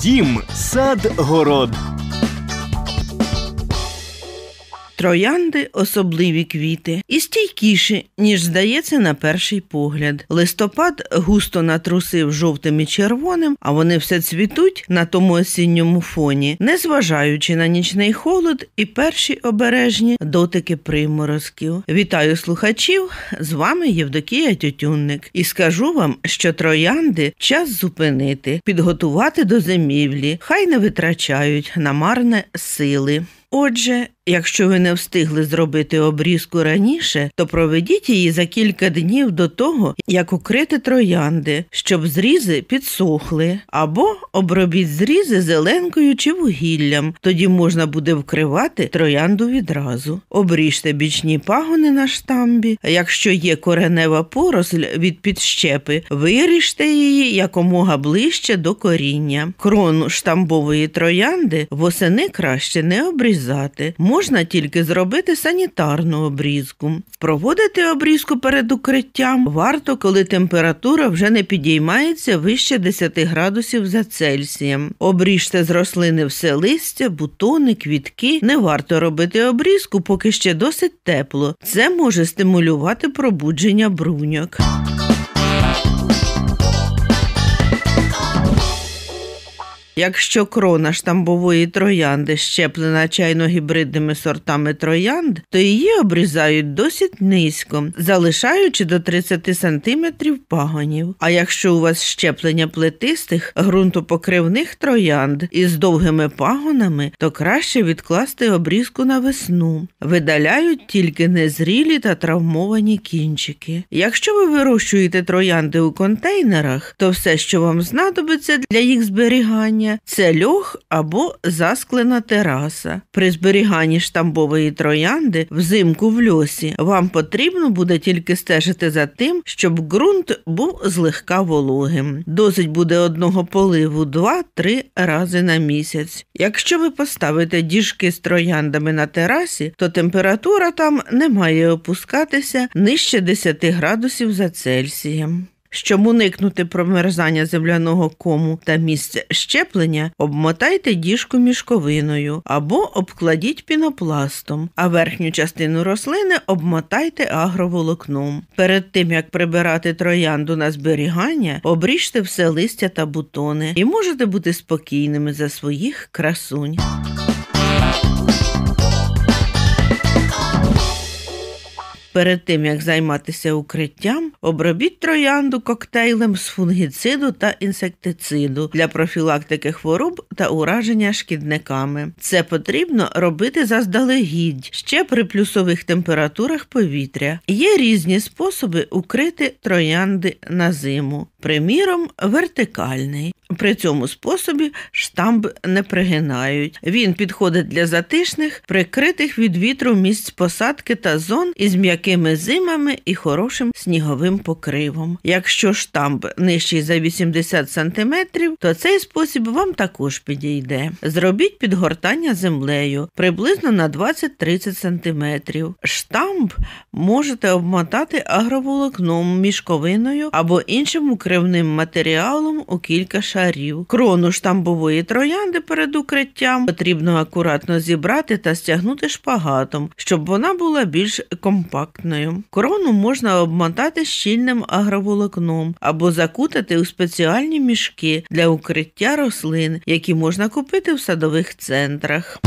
Дім, сад, город. Троянди особливі квіти і стійкіші, ніж здається, на перший погляд. Листопад густо натрусив жовтим і червоним, а вони все цвітуть на тому осінньому фоні, незважаючи на нічний холод і перші обережні дотики приморозків. Вітаю слухачів! З вами Євдокія Тютюнник, і скажу вам, що троянди час зупинити, підготувати до зимівлі, хай не витрачають на марне сили. Отже, якщо ви не встигли зробити обрізку раніше, то проведіть її за кілька днів до того, як укрити троянди, щоб зрізи підсохли, або обробіть зрізи зеленкою чи вугіллям, тоді можна буде вкривати троянду відразу. Обріжте бічні пагони на штамбі, якщо є коренева поросль від підщепи, виріжте її якомога ближче до коріння. Крону штамбової троянди восени краще не обрізати обрізати. Можна тільки зробити санітарну обрізку. Проводити обрізку перед укриттям варто, коли температура вже не підіймається вище 10 градусів за Цельсієм. Обріжте з рослини все листя, бутони, квітки. Не варто робити обрізку, поки ще досить тепло. Це може стимулювати пробудження бруньок. Якщо крона штамбової троянди щеплена чайно-гібридними сортами троянд, то її обрізають досить низько, залишаючи до 30 см пагонів. А якщо у вас щеплення плетистих, ґрунтопокривних троянд із довгими пагонами, то краще відкласти обрізку на весну. Видаляють тільки незрілі та травмовані кінчики. Якщо ви вирощуєте троянди у контейнерах, то все, що вам знадобиться для їх зберігання, приміщення це льох або засклена тераса. При зберіганні штамбової троянди взимку в льосі вам потрібно буде тільки стежити за тим, щоб ґрунт був злегка вологим. Досить буде одного поливу 2-3 рази на місяць. Якщо ви поставите діжки з трояндами на терасі, то температура там не має опускатися нижче 10 градусів за Цельсієм. Щоб уникнути промерзання земляного кому та місце щеплення, обмотайте діжку мішковиною або обкладіть пінопластом, а верхню частину рослини обмотайте агроволокном. Перед тим як прибирати троянду на зберігання, обріжте все листя та бутони і можете бути спокійними за своїх красунь. Перед тим як займатися укриттям, обробіть троянду коктейлем з фунгіциду та інсектициду для профілактики хвороб та ураження шкідниками. Це потрібно робити заздалегідь ще при плюсових температурах повітря. Є різні способи укрити троянди на зиму, приміром, вертикальний. При цьому способі штамб не пригинають. Він підходить для затишних, прикритих від вітру місць посадки та зон із м'яким м'якими зимами і хорошим сніговим покривом. Якщо штамп нижчий за 80 см, то цей спосіб вам також підійде. Зробіть підгортання землею приблизно на 20-30 см. Штамп можете обмотати агроволокном, мішковиною або іншим укривним матеріалом у кілька шарів. Крону штамбової троянди перед укриттям потрібно акуратно зібрати та стягнути шпагатом, щоб вона була більш компактна компактною. Корону можна обмотати щільним агроволокном або закутати у спеціальні мішки для укриття рослин, які можна купити в садових центрах.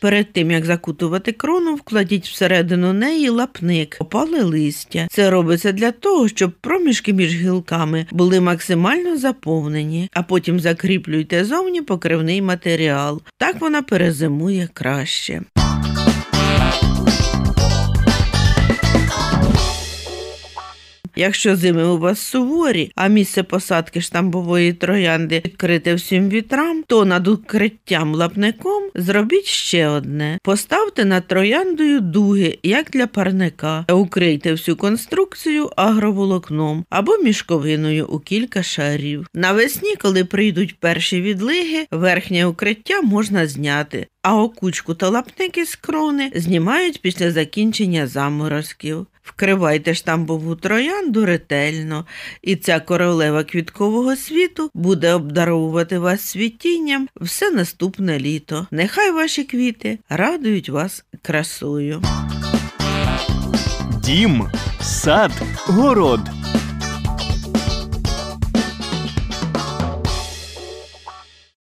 Перед тим як закутувати крону, вкладіть всередину неї лапник, опале листя. Це робиться для того, щоб проміжки між гілками були максимально заповнені, а потім закріплюйте зовні покривний матеріал. Так вона перезимує краще. Якщо зими у вас суворі, а місце посадки штамбової троянди відкрите всім вітрам, то над укриттям лапником зробіть ще одне: поставте над трояндою дуги, як для парника, та укрийте всю конструкцію агроволокном або мішковиною у кілька шарів. Навесні, коли прийдуть перші відлиги, верхнє укриття можна зняти. А окучку та лапники з крони знімають після закінчення заморозків. Вкривайте штамбову троянду ретельно, і ця королева квіткового світу буде обдаровувати вас світінням все наступне літо. Нехай ваші квіти радують вас красою. Дім, сад, город.